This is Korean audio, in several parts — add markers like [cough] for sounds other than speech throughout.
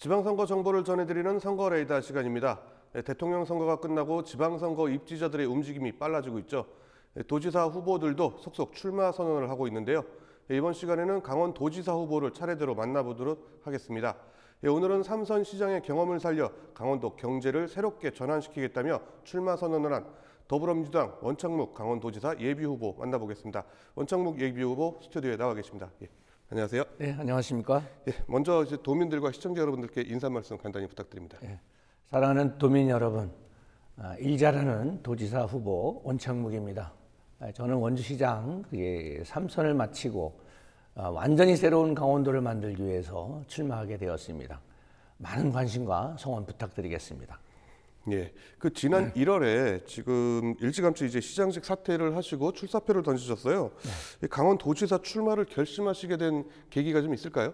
지방선거 정보를 전해드리는 선거 레이더 시간입니다. 네, 대통령 선거가 끝나고 지방선거 입지자들의 움직임이 빨라지고 있죠. 네, 도지사 후보들도 속속 출마 선언을 하고 있는데요. 네, 이번 시간에는 강원 도지사 후보를 차례대로 만나보도록 하겠습니다. 오늘은 삼선 시장의 경험을 살려 강원도 경제를 새롭게 전환시키겠다며 출마 선언을 한 더불어민주당 원창묵 강원도지사 예비후보 만나보겠습니다. 원창묵 예비후보 스튜디오에 나와 계십니다. 예. 안녕하세요. 네, 안녕하십니까? 예, 먼저 이제 도민들과 시청자 여러분들께 인사 말씀 간단히 부탁드립니다. 예, 사랑하는 도민 여러분, 아, 일 잘하는 도지사 후보 온창묵입니다. 아, 저는 원주시장 3선을 마치고 아, 완전히 새로운 강원도를 만들기 위해서 출마하게 되었습니다. 많은 관심과 성원 부탁드리겠습니다. 예. 그 지난 네. 1월에 지금 일찌감치 이제 시장직 사퇴를 하시고 출사표를 던지셨어요. 네. 강원 도지사 출마를 결심하시게 된 계기가 좀 있을까요?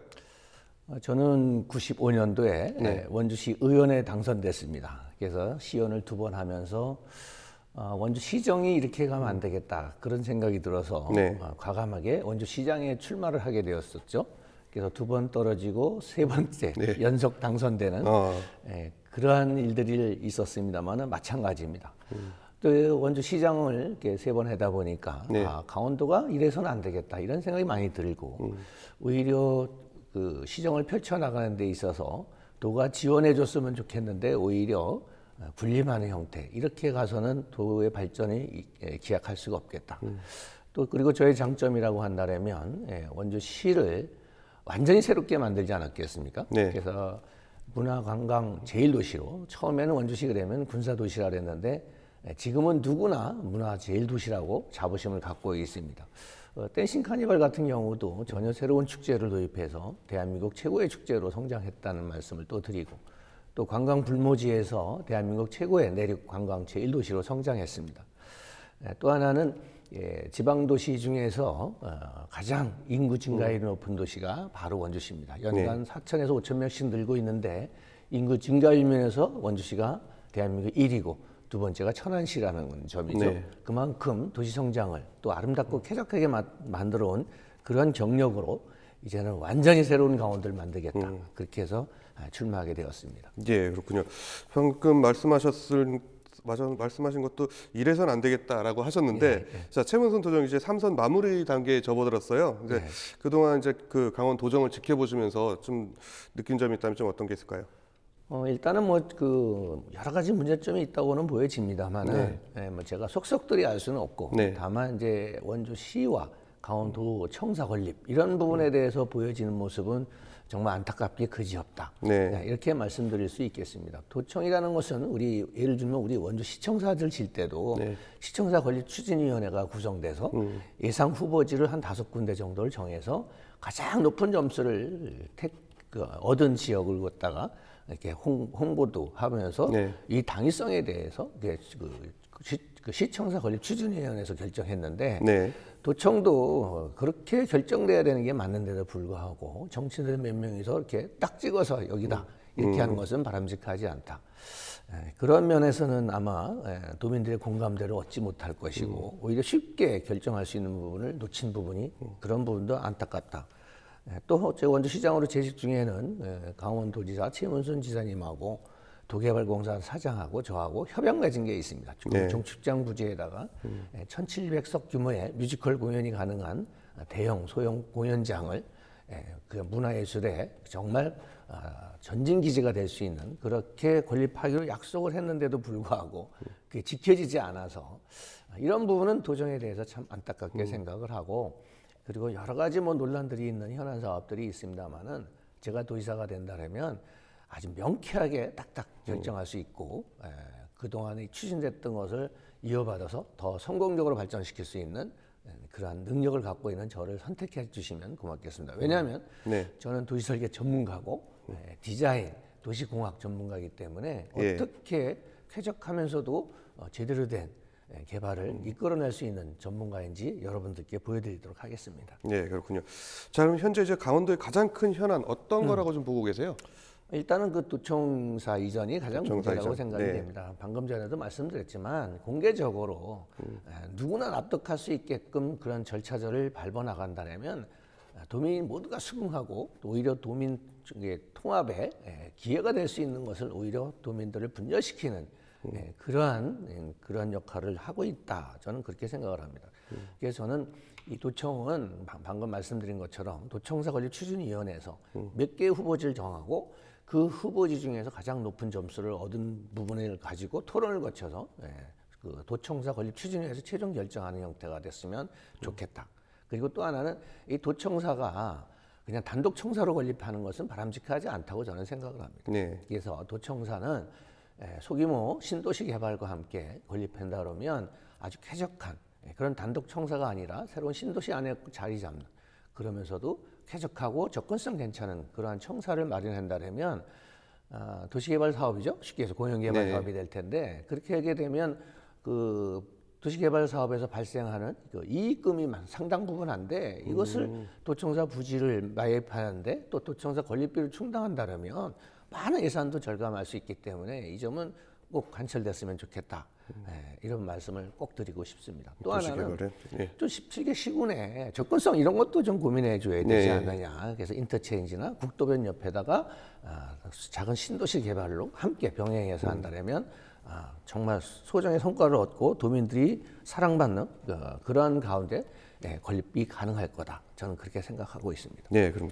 어, 저는 95년도에 네. 원주시 의원에 당선됐습니다. 그래서 시연을 두 번 하면서 어, 원주 시정이 이렇게 가면 안 되겠다 그런 생각이 들어서 네. 어, 과감하게 원주 시장에 출마를 하게 되었었죠. 그래서 두 번 떨어지고 세 번째 네. 연속 당선되는 어. 예, 그러한 일들이 있었습니다만은 마찬가지입니다. 음. 또 원주 시장을 이렇게 세번 하다 보니까 네. 아, 강원도가 이래서는 안 되겠다 이런 생각이 많이 들고 음. 오히려 그 시정을 펼쳐나가는 데 있어서 도가 지원해 줬으면 좋겠는데 오히려 분리만의 형태 이렇게 가서는 도의 발전이 기약할 수가 없겠다. 음. 또 그리고 저의 장점이라고 한다면 예, 원주시를 완전히 새롭게 만들지 않았겠습니까? 네. 그래서 문화관광 제일도시로 처음에는 원주시 가되면 군사도시라 그랬는데 예, 지금은 누구나 문화 제일도시라고 자부심을 갖고 있습니다. 어, 댄싱 카니발 같은 경우도 전혀 새로운 축제를 도입해서 대한민국 최고의 축제로 성장했다는 말씀을 또 드리고 또 관광 불모지에서 대한민국 최고의 내륙 관광 제일도시로 성장했습니다. 예, 또 하나는 예, 지방 도시 중에서 어, 가장 인구 증가율이 음. 높은 도시가 바로 원주시입니다. 네. 연간 네. 4천에서 5천 명씩 늘고 있는데 인구 증가율 면에서 원주시가 대한민국 1위고 두 번째가 천안시라는 점이죠. 네. 그만큼 도시 성장을 또 아름답고 쾌적하게 마, 만들어온 그러한 경력으로 이제는 완전히 새로운 강원도를 만들겠다. 음. 그렇게 해서 아, 출마하게 되었습니다. 예, 그렇군요. 방금 말씀하셨을 맞아, 말씀하신 것도 이래선 안 되겠다라고 하셨는데 예, 예. 자 최문선 도정 이제 삼선 마무리 단계에 접어들었어요. 이제 예. 그동안 이제 그 강원 도정을 지켜보시면서 좀 느낀 점이 있다면 좀 어떤 게 있을까요? 어, 일단은 뭐 그 여러 가지 문제점이 있다고는 보여집니다만, 네. 네. 뭐 제가 속속들이 알 수는 없고, 네. 다만 이제 원주시와 강원도 음. 청사 건립 이런 부분에 음. 대해서 보여지는 모습은 정말 안타깝게 그지없다. 네. 이렇게 말씀드릴 수 있겠습니다. 도청이라는 것은 우리 예를 들면 우리 원주 시청사들 질 때도 네. 시청사 건립 추진위원회가 구성돼서 음. 예상 후보지를 한 다섯 군데 정도를 정해서 가장 높은 점수를 택, 그, 얻은 지역을 갖다가 이렇게 홍, 보도 하면서 네. 이 당위성에 대해서 그, 그, 시, 그 청사 건립 추진위원회에서 결정했는데 네. 도청도 그렇게 결정돼야 되는 게 맞는데도 불구하고 정치인들 몇 명이서 이렇게 딱 찍어서 여기다 음. 이렇게 하는 음. 것은 바람직하지 않다. 예, 그런 면에서는 아마 예, 도민들의 공감대를 얻지 못할 것이고 음. 오히려 쉽게 결정할 수 있는 부분을 놓친 부분이 음. 그런 부분도 안타깝다. 예, 또 원주시장으로 재직 중에는 예, 강원도지사 최문순 지사님하고 도개발공사 사장하고 저하고 협약 맺은 게 있습니다. 네. 종축장 부지에다가 음. 예, 1,700석 규모의 뮤지컬 공연이 가능한 대형 소형 공연장을 예, 그 문화예술에 정말 아, 전진 기지가 될 수 있는 그렇게 건립하기로 약속을 했는데도 불구하고 그게 지켜지지 않아서 이런 부분은 도정에 대해서 참 안타깝게 음. 생각을 하고 그리고 여러 가지 뭐 논란들이 있는 현안 사업들이 있습니다만은 제가 도의사가 된다면 아주 명쾌하게 딱딱 음. 결정할 수 있고 예, 그동안에 추진됐던 것을 이어받아서 더 성공적으로 발전시킬 수 있는 예, 그러한 능력을 갖고 있는 저를 선택해 주시면 고맙겠습니다. 음. 왜냐하면 네. 저는 도시설계 전문가고 네. 디자인, 도시공학 전문가이기 때문에 예. 어떻게 쾌적하면서도 어, 제대로 된 개발을 음. 이끌어낼 수 있는 전문가인지 여러분들께 보여드리도록 하겠습니다. 네, 그렇군요. 자, 그럼 현재 이제 강원도의 가장 큰 현안 어떤 거라고 좀 보고 계세요? 일단은 그 도청사 이전이 가장 도청사 문제라고 이전. 생각이 네. 됩니다. 방금 전에도 말씀드렸지만 공개적으로 음. 누구나 납득할 수 있게끔 그런 절차들을 밟아 나간다면 도민 모두가 수긍하고 오히려 도민 통합에 기회가 될 수 있는 것을 오히려 도민들을 분열시키는 음. 그러한 그러 역할을 하고 있다. 저는 그렇게 생각을 합니다. 음. 그래서 저는 이 도청은 방금 말씀드린 것처럼 도청사 관리 추진위원회에서 음. 몇개 의 후보지를 정하고 그 후보지 중에서 가장 높은 점수를 얻은 부분을 가지고 토론을 거쳐서 예, 그 도청사 건립 추진위에서 최종 결정하는 형태가 됐으면 좋겠다. 그리고 또 하나는 이 도청사가 그냥 단독 청사로 건립하는 것은 바람직하지 않다고 저는 생각을 합니다. 네. 그래서 도청사는 예, 소규모 신도시 개발과 함께 건립한다 그러면 아주 쾌적한 예, 그런 단독 청사가 아니라 새로운 신도시 안에 자리 잡는 그러면서도 쾌적하고 접근성 괜찮은 그러한 청사를 마련한다면 아, 도시개발 사업이죠. 쉽게 해서 공영개발 네. 사업이 될 텐데 그렇게 하게 되면 그 도시개발 사업에서 발생하는 그 이익금이 상당 부분 한데 이것을 음. 도청사 부지를 마입하는데 또 도청사 건립비를 충당한다면 많은 예산도 절감할 수 있기 때문에 이 점은 꼭 관철됐으면 좋겠다. 네, 이런 말씀을 꼭 드리고 싶습니다. 또 하나는 예. 또 17개 시군에 접근성 이런 것도 좀 고민해 줘야 되지 네. 않느냐. 그래서 인터체인지나 국도변 옆에다가 아, 작은 신도시 개발로 함께 병행해서 한다면 음. 아, 정말 소정의 성과를 얻고 도민들이 사랑받는 어, 그런 가운데 예, 건립이 가능할 거다. 저는 그렇게 생각하고 있습니다. 네, 그럼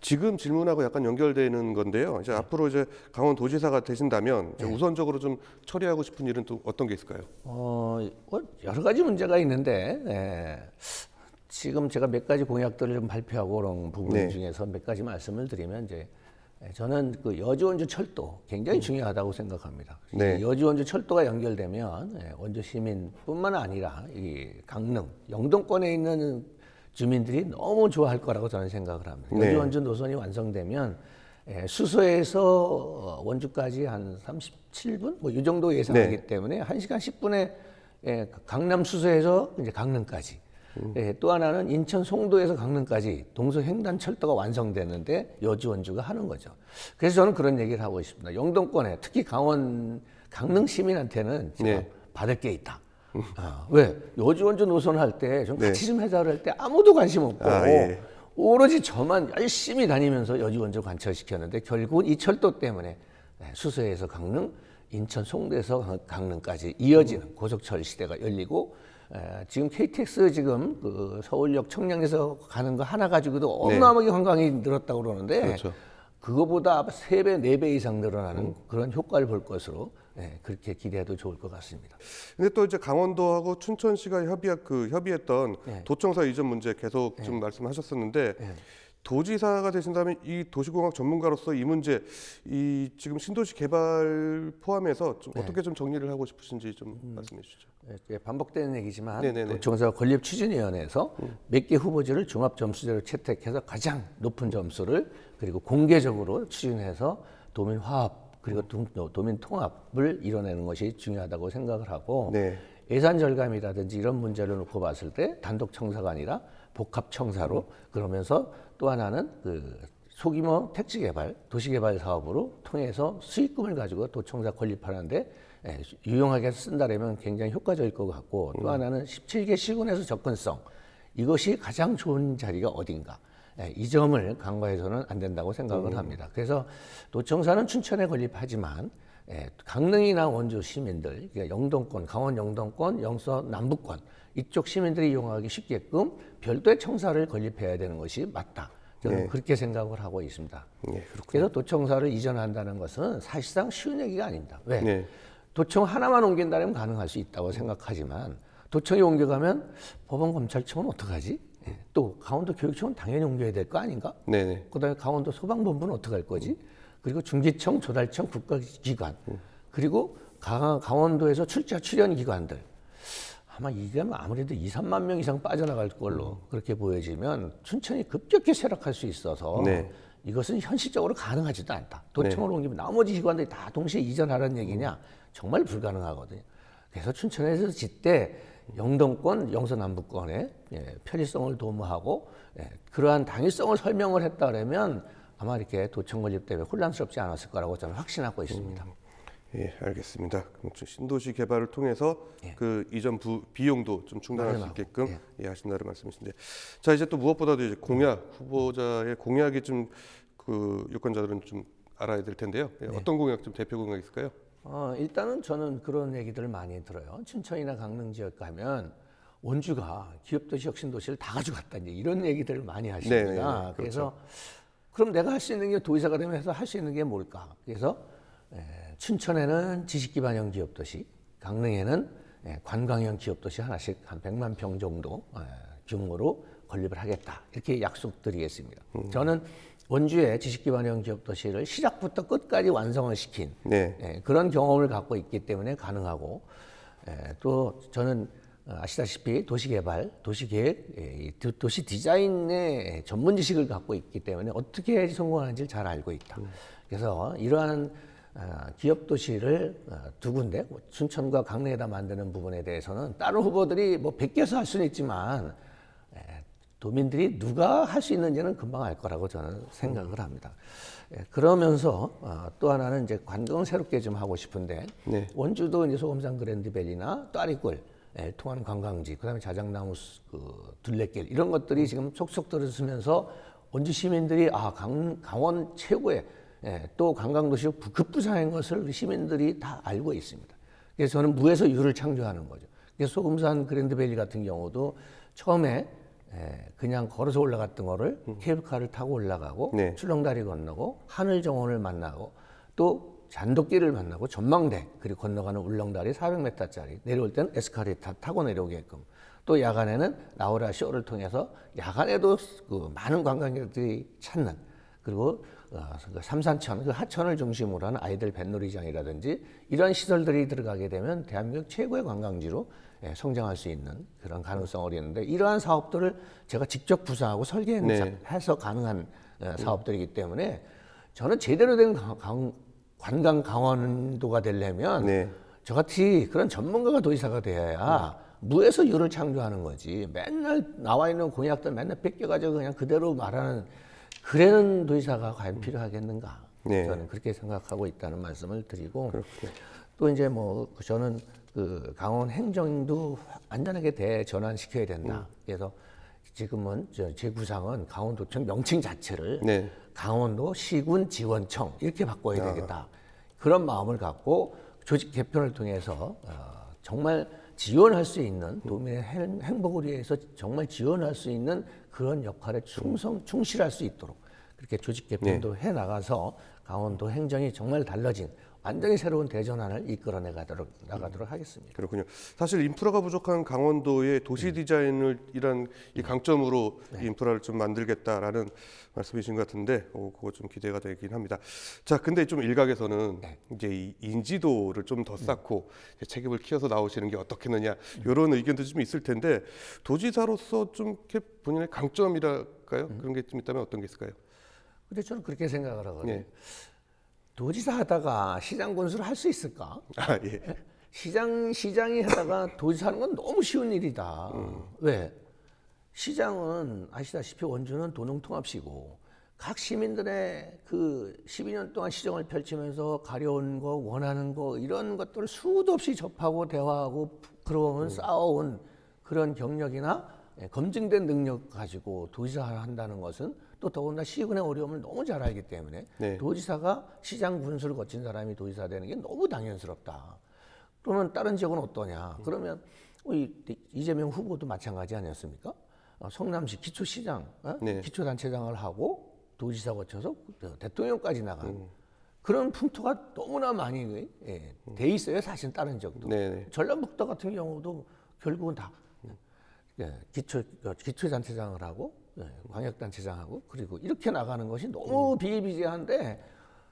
지금 질문하고 약간 연결되는 건데요. 이제 네. 앞으로 이제 강원도지사가 되신다면 네. 우선적으로 좀 처리하고 싶은 일은 또 어떤 게 있을까요? 어, 뭐 여러 가지 문제가 있는데 네. 지금 제가 몇 가지 공약들을 좀 발표하고 그런 부분 네. 중에서 몇 가지 말씀을 드리면 이제 예, 저는 그 여주원주 철도 굉장히 음. 중요하다고 생각합니다. 네. 여주원주 철도가 연결되면 예, 원주 시민뿐만 아니라 이 강릉 영동권에 있는 주민들이 너무 좋아할 거라고 저는 생각을 합니다. 네. 여주 원주 노선이 완성되면 예, 수소에서 어, 원주까지 한 37분 뭐 이 정도 예상하기 네. 때문에 1시간 10분에 예, 강남 수소에서 이제 강릉까지 음. 예, 또 하나는 인천 송도에서 강릉까지 동서 횡단 철도가 완성되는데 여주 원주가 하는 거죠. 그래서 저는 그런 얘기를 하고 있습니다. 영동권에 특히 강원 강릉 시민한테는 지금 네. 받을 게 있다. 아. 왜 여지원조 노선할 때 좀 같이 네. 좀해달라할때 아무도 관심 없고 아, 예. 오로지 저만 열심히 다니면서 여지원조 관철시켰는데 결국은 이 철도 때문에 네, 수서에서 강릉, 인천 송도에서 강릉까지 이어지는 음. 고속철 시대가 열리고 에, 지금 KTX 지금 그 서울역 청량에서 가는 거 하나 가지고도 네. 어마어마하게 네. 관광이 늘었다고 그러는데 그렇죠. 그거보다 세 배 네배 네 이상 늘어나는 음. 그런 효과를 볼 것으로 네, 그렇게 기대해도 좋을 것 같습니다. 근데 또 이제 강원도하고 춘천시가 협의 그 협의했던 네. 도청사 이전 문제 계속 네. 좀 말씀하셨었는데 도지사가 되신다면 이 도시공학 전문가로서 이 문제 이 지금 신도시 개발 포함해서 좀 어떻게 좀 정리를 하고 싶으신지 좀 음. 말씀해 주시죠. 반복되는 얘기지만 네네네. 도청사 건립 추진위원회에서 음. 몇개 후보지를 종합 점수제로 채택해서 가장 높은 점수를 그리고 공개적으로 추진해서 도민 화합 그리고 어, 도민 통합을 이뤄내는 것이 중요하다고 생각을 하고 네. 예산 절감이라든지 이런 문제를 놓고 봤을 때 단독 청사가 아니라 복합 청사로 그러면서 또 하나는 그 소규모 택지 개발, 도시 개발 사업으로 통해서 수익금을 가지고 도청사 건립하는데 예, 유용하게 쓴다라면 굉장히 효과적일 것 같고 또 음. 하나는 17개 시군에서 접근성 이것이 가장 좋은 자리가 어딘가 예, 이 점을 간과해서는 안 된다고 생각을 음. 합니다. 그래서 노청사는 춘천에 건립하지만 예, 강릉이나 원주 시민들, 그러니까 영동권, 강원 영동권, 영서 남북권 이쪽 시민들이 이용하기 쉽게끔 별도의 청사를 건립해야 되는 것이 맞다. 저는 예. 그렇게 생각을 하고 있습니다. 예, 그래서 도청사를 이전한다는 것은 사실상 쉬운 얘기가 아닙니다. 왜? 예. 도청 하나만 옮긴다면 가능할 수 있다고 생각하지만 도청이 옮겨가면 법원 검찰청은 어떡하지? 또 강원도 교육청은 당연히 옮겨야 될 거 아닌가? 네 그다음에 강원도 소방본부는 어떻게 할 거지? 그리고 중기청, 조달청, 국가기관 그리고 강, 원도에서 출자 출연 기관들 아마 이게 아무래도 2, 3만 명 이상 빠져나갈 걸로 음. 그렇게 보여지면 춘천이 급격히 쇠락할 수 있어서 네. 이것은 현실적으로 가능하지도 않다. 도청으로 네. 옮기면 나머지 기관들이 다 동시에 이전하라는 얘기냐? 음. 정말 불가능하거든요. 그래서 춘천에서 짓때 영동권, 영서남부권의 예, 편의성을 도모하고 예, 그러한 당위성을 설명을 했다면 아마 이렇게 도청 건립 때문에 혼란스럽지 않았을 거라고 저는 확신하고 있습니다. 음, 예, 알겠습니다. 그럼 신도시 개발을 통해서 예. 그 이전 부, 비용도 좀 충당할 수 있게끔 예. 하신다는 말씀이신데, 자 이제 또 무엇보다도 이제 공약 음. 후보자의 공약이 좀그 유권자들은 좀 알아야 될 텐데요. 예, 네. 어떤 공약 좀 대표 공약 있을까요? 어, 일단은 저는 그런 얘기들을 많이 들어요. 춘천이나 강릉 지역 가면 원주가 기업도시 혁신도시를 다 가져갔다 이런 얘기들을 많이 하십니다. 네네, 네, 네. 그렇죠. 그래서 그럼 내가 할 수 있는 게 도의사가 되면 해서 할 수 있는 게 뭘까? 그래서 에, 예, 춘천에는 지식기반형 기업도시, 강릉에는 에, 예, 관광형 기업도시 하나씩 한 100만 평 정도 에, 예, 규모로 건립을 하겠다 이렇게 약속드리겠습니다. 음. 저는 원주의 지식기반형 기업도시를 시작부터 끝까지 완성을 시킨 네. 예, 그런 경험을 갖고 있기 때문에 가능하고 예, 또 저는 어, 아시다시피 도시개발, 도시계획, 예, 도시 디자인의 전문 지식을 갖고 있기 때문에 어떻게 해야지 성공하는지를 잘 알고 있다. 음. 그래서 이러한 어, 기업 도시를 어, 두 군데, 뭐 순천과 강릉에다 만드는 부분에 대해서는 다른 후보들이 뭐 베껴서 할 수는 있지만 도민들이 누가 할 수 있는지는 금방 알 거라고 저는 생각을 합니다. 예, 그러면서 어, 또 하나는 이제 관광 새롭게 좀 하고 싶은데 네. 원주도 이제 소금산 그랜드밸리나 또아리골 예, 통한 관광지, 그다음에 자작나무 그 둘레길 이런 것들이 지금 속속 들어서면서 원주 시민들이 아 강, 강원 최고의 예, 또 관광도시 급부상인 것을 시민들이 다 알고 있습니다. 그래서 저는 무에서 유를 창조하는 거죠. 그래서 소금산 그랜드밸리 같은 경우도 처음에 예, 그냥 걸어서 올라갔던 거를 음. 케이블카를 타고 올라가고 네. 출렁다리 건너고 하늘 정원을 만나고 또 잔도끼를 만나고 전망대 그리고 건너가는 울렁다리 400m짜리 내려올 때는 에스카레이터 타고 내려오게끔 또 야간에는 라우라 쇼를 통해서 야간에도 그 많은 관광객들이 찾는 그리고 어, 그 삼산천, 그 하천을 중심으로 하는 아이들 뱃놀이장이라든지 이런 시설들이 들어가게 되면 대한민국 최고의 관광지로 예, 성장할 수 있는 그런 가능성을 어리는데 이러한 사업들을 제가 직접 구사하고 설계해서 네. 가능한 어, 사업들이기 때문에 저는 제대로 된 강, 관광 강원도가 되려면 네. 저같이 그런 전문가가 도지사가 되어야 무에서 유를 창조하는 거지 맨날 나와 있는 공약들 맨날 뺏겨가지고 그냥 그대로 말하는 그래는 도지사가 과연 음. 필요하겠는가 네. 저는 그렇게 생각하고 있다는 말씀을 드리고 그렇군요. 또 이제 뭐 저는 그 강원 행정도 안전하게 대전환시켜야 된다. 음. 그래서 지금은 제구상은 강원도청 명칭 자체를 네. 강원도 시군 지원청 이렇게 바꿔야 아. 되겠다. 그런 마음을 갖고 조직 개편을 통해서 어, 정말 지원할 수 있는 음. 도민의 행복을 위해서 정말 지원할 수 있는 그런 역할에 충성 음. 충실할 수 있도록 그렇게 조직 개편도 네. 해 나가서 강원도 행정이 정말 달라진 완전히 새로운 대전환을 이끌어내 가도록 나가도록 하겠습니다. 그렇군요. 사실 인프라가 부족한 강원도의 도시 음. 디자인을 이란 이 네. 강점으로 네. 인프라를 좀 만들겠다라는 말씀이신 것 같은데 어, 그거 좀 기대가 되긴 합니다. 자, 근데 좀 일각에서는 네. 이제 이 인지도를 좀더 음. 쌓고 네. 책임을 키워서 나오시는 게 어떻겠느냐 이런 음. 의견도 좀 있을 텐데 도지사로서 좀 이렇게 본인의 강점이랄까요? 그런 게 좀 있다면 어떤 게 있을까요? 근데 저는 그렇게 생각을 하거든요. 네. 도지사 하다가 시장 건수를 할 수 있을까? 아, 예. 시장 시장이 하다가 도지사 하는 건 너무 쉬운 일이다. 음. 왜? 시장은 아시다시피 원주는 도농통합시고 각 시민들의 그 12년 동안 시정을 펼치면서 가려운 거 원하는 거 이런 것들을 수도 없이 접하고 대화하고 그러면 음. 쌓아온 그런 경력이나 예, 검증된 능력 가지고 도지사를 한다는 것은 또 더군다나 시군의 어려움을 너무 잘 알기 때문에 네. 도지사가 시장 군수를 거친 사람이 도지사 되는 게 너무 당연스럽다. 그러면 다른 지역은 어떠냐? 네. 그러면 뭐 이재명 후보도 마찬가지 아니었습니까? 어, 성남시 기초시장, 어? 네. 기초단체장을 하고 도지사 거쳐서 대통령까지 나간 음. 그런 풍토가 너무나 많이 예, 예 음. 돼 있어요. 사실 다른 지역도. 네, 네. 전남북도 같은 경우도 결국은 다 예, 기초 기초단체장을 하고 예, 광역단체장하고 그리고 이렇게 나가는 것이 너무 음. 비일비재한데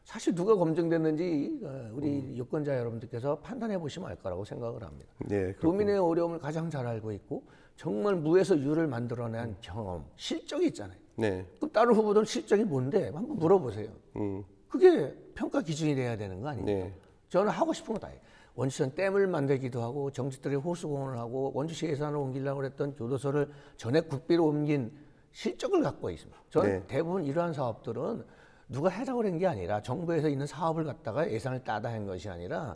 사실 누가 검증됐는지 어, 우리 음. 유권자 여러분들께서 판단해 보시면 알 거라고 생각을 합니다. 네, 도민의 어려움을 가장 잘 알고 있고 정말 무에서 유를 만들어낸 음. 경험, 실적이 있잖아요. 네. 그럼 다른 후보들 실적이 뭔데 한번 물어보세요. 음. 그게 평가 기준이 돼야 되는 거 아닙니까? 네. 저는 하고 싶은 거 다 해요. 원주천 댐을 만들기도 하고 정치들이 호수공원을 하고 원주시 예산을 옮기려고 했던 교도소를 전액 국비로 옮긴 실적을 갖고 있습니다. 저는 네. 대부분 이러한 사업들은 누가 해당을 한 게 아니라 정부에서 있는 사업을 갖다가 예산을 따다 한 것이 아니라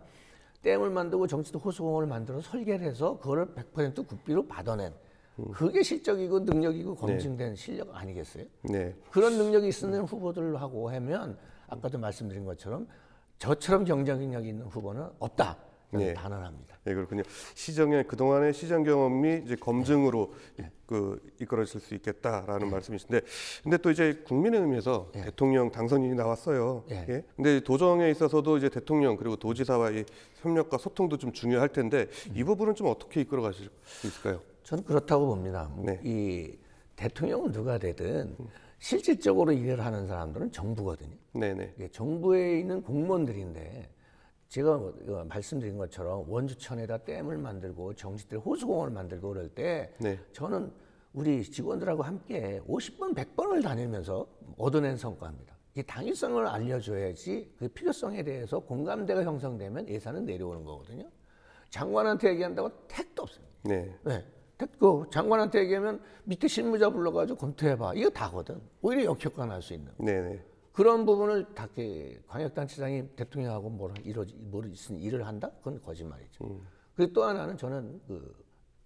댐을 만들고 정치도 호수공원을 만들어 설계를 해서 그거를 100% 국비로 받아낸 음. 그게 실적이고 능력이고 네. 검증된 네. 실력 아니겠어요? 네. 그런 능력이 있는 후보들하고 하면 아까도 말씀드린 것처럼 저처럼 경쟁력이 있는 후보는 없다. 예. 예. 단언합니다. 예, 그렇군요. 시정의 그동안의 시장 경험이 이제 검증으로 예. 그 이끌어질 수 있겠다라는 예. 말씀이신데, 근데 또 이제 국민의의미에서 예. 대통령 당선인이 나왔어요. 예. 예. 근데 도정에 있어서도 이제 대통령 그리고 도지사와의 협력과 소통도 좀 중요할 텐데 음. 이 부분은 좀 어떻게 이끌어 가실 수 있을까요? 저는 그렇다고 봅니다. 네. 이 대통령은 누가 되든 음. 실질적으로 일을 하는 사람들은 정부거든요. 네네. 네. 정부에 있는 공무원들인데. 제가 뭐, 말씀드린 것처럼 원주천에다 댐을 만들고 정지대 호수공원을 만들고 그럴 때 네. 저는 우리 직원들하고 함께 50번, 100번을 다니면서 얻어낸 성과입니다. 이 당위성을 알려줘야지 그 필요성에 대해서 공감대가 형성되면 예산은 내려오는 거거든요. 장관한테 얘기한다고 택도 없어요다 네. 네. 택도 장관한테 얘기하면 밑에 실무자 불러가지고 검토해봐. 이거 다거든. 오히려 역효과 날 수 있는. 네네. 그런 부분을 다게 광역단체장이 대통령하고 뭘 이러지 뭘 일을 한다? 그건 거짓말이죠. 음. 그리고 또 하나는 저는 그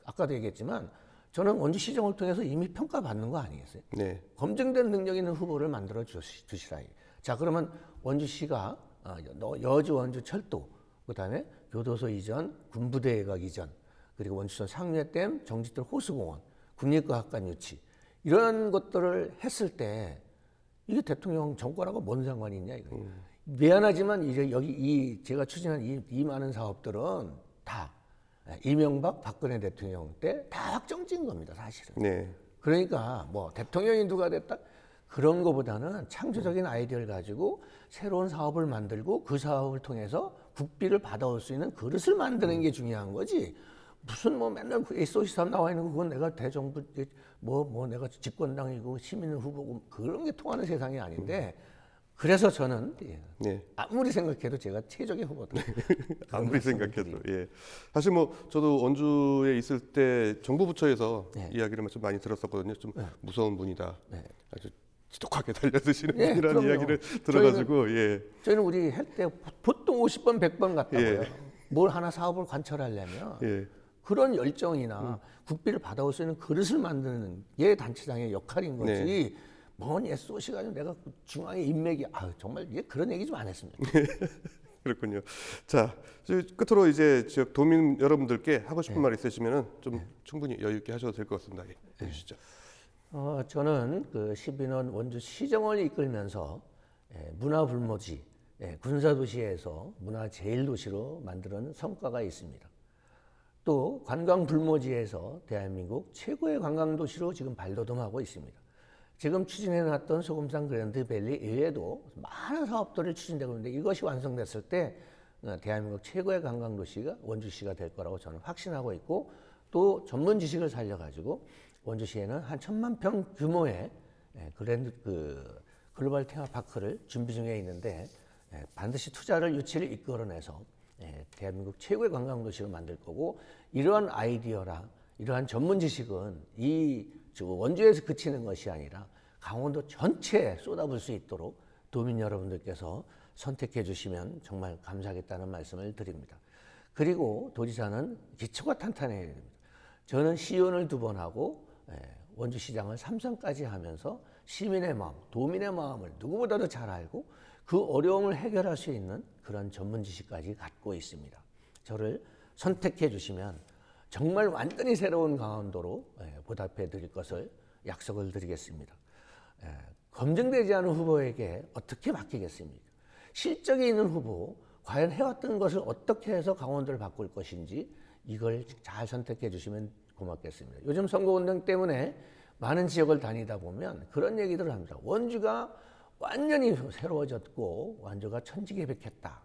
아까도 얘기했지만 저는 원주 시정을 통해서 이미 평가받는 거 아니겠어요? 네. 검증된 능력 있는 후보를 만들어 주시, 주시라. 자 그러면 원주시가 어, 아, 여주 원주 철도 그다음에 교도소 이전 군부대회각 이전 그리고 원주선 상류댐 정지들 호수공원 국립과학관 유치 이런 것들을 했을 때 이게 대통령 정권하고 뭔 상관이 있냐 이거. 음. 미안하지만 이제 여기 이 제가 추진한 이, 이 많은 사업들은 다 이명박 박근혜 대통령 때 다 확정진 겁니다 사실은. 네. 그러니까 뭐 대통령이 누가 됐다 그런 것보다는 창조적인 아이디어를 가지고 새로운 사업을 만들고 그 사업을 통해서 국비를 받아올 수 있는 그릇을 만드는 음. 게 중요한 거지. 무슨 뭐 맨날 소시삼 그 나와 있는 거 그건 내가 대정부 뭐뭐 뭐 내가 집권당이고 시민 후보고 그런 게 통하는 세상이 아닌데 음. 그래서 저는 예. 네. 아무리 생각해도 제가 최적의 후보다. 네. [laughs] 아무리 생각해도 예. 사실 뭐 저도 원주에 있을 때 정부 부처에서 네. 이야기를 좀 많이 들었었거든요. 좀 네. 무서운 분이다. 네. 아주 지독하게 [laughs] 달려드시는 예, 네, 분이라는 그럼요. 이야기를 들어가지고 저희는, 예. 저희는 우리 할 때 보통 50번 100번 갔다고요 예. 뭘 하나 사업을 관철하려면. 예. 그런 열정이나 음. 국비를 받아올 수 있는 그릇을 만드는 게 단체장의 역할인 거지. 네. 뭔 s o 시 가지고 내가 그 중앙의 인맥이 아 정말 얘 그런 얘기 좀 안 했습니다. [laughs] 그렇군요. 자 끝으로 이제 지역 도민 여러분들께 하고 싶은 네. 말 있으시면은 좀 네. 충분히 여유 있게 하셔도 될 것 같습니다. 예, 네. 해주시죠. 어, 저는 그 시민원 원주 시정을 이끌면서 예, 문화 불모지 예, 군사 도시에서 문화 제일 도시로 만드는 성과가 있습니다. 또 관광 불모지에서 대한민국 최고의 관광 도시로 지금 발돋움하고 있습니다. 지금 추진해 놨던 소금산 그랜드밸리 외에도 많은 사업들을 추진되고 있는데 이것이 완성됐을 때 어, 대한민국 최고의 관광 도시가 원주시가 될 거라고 저는 확신하고 있고 또 전문 지식을 살려가지고 원주시에는 한 천만 평 규모의 예, 그랜드 그 글로벌 테마파크를 준비 중에 있는데 예, 반드시 투자를 유치를 이끌어내서 예, 대한민국 최고의 관광 도시로 만들 거고 이러한 아이디어랑 이러한 전문 지식은 이 원주에서 그치는 것이 아니라 강원도 전체에 쏟아볼 수 있도록 도민 여러분들께서 선택해 주시면 정말 감사하겠다는 말씀을 드립니다. 그리고 도지사는 기초가 탄탄해야 됩니다. 저는 시연을 두 번 하고 예, 원주시장을 삼선까지 하면서 시민의 마음, 도민의 마음을 누구보다도 잘 알고 그 어려움을 해결할 수 있는 그런 전문 지식까지 갖고 있습니다. 저를 선택해 주시면 정말 완전히 새로운 강원도로 예, 보답해 드릴 것을 약속을 드리겠습니다. 예, 검증되지 않은 후보에게 어떻게 맡기겠습니까? 실적이 있는 후보, 과연 해왔던 것을 어떻게 해서 강원도를 바꿀 것인지 이걸 잘 선택해 주시면 고맙겠습니다. 요즘 선거운동 때문에 많은 지역을 다니다 보면 그런 얘기들을 합니다. 원주가 완전히 새로워졌고 완조가 천지개백했다.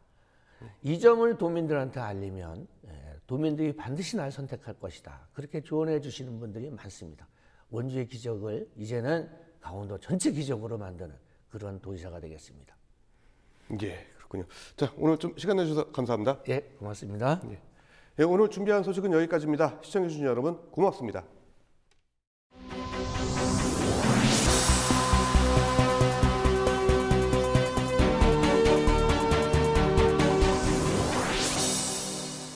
이 점을 도민들한테 알리면 예, 도민들이 반드시 날 선택할 것이다. 그렇게 조언해 주시는 분들이 많습니다. 원주의 기적을 이제는 강원도 전체 기적으로 만드는 그런 도지사가 되겠습니다. 예, 그렇군요. 자, 오늘 좀 시간 내주셔서 감사합니다. 예, 고맙습니다. 예. 예, 오늘 준비한 소식은 여기까지입니다. 시청해주신 여러분 고맙습니다.